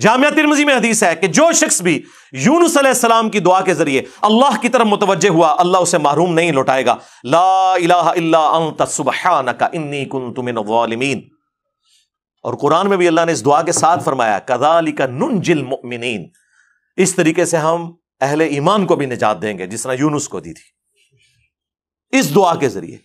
जामिया तिरमजी में हदीस है कि जो शख्स भी यूनुस सलाम की दुआ के जरिए अल्लाह की तरफ मुतवजह हुआ अल्लाह उसे महरूम नहीं लौटाएगा ला इलामीन और कुरान में भी अल्लाह ने इस दुआ के साथ फरमाया कदाली का नुनजिल मुमिन इस तरीके से हम अहले ईमान को भी निजात देंगे जिस तरह यूनुस को दी थी इस दुआ के जरिए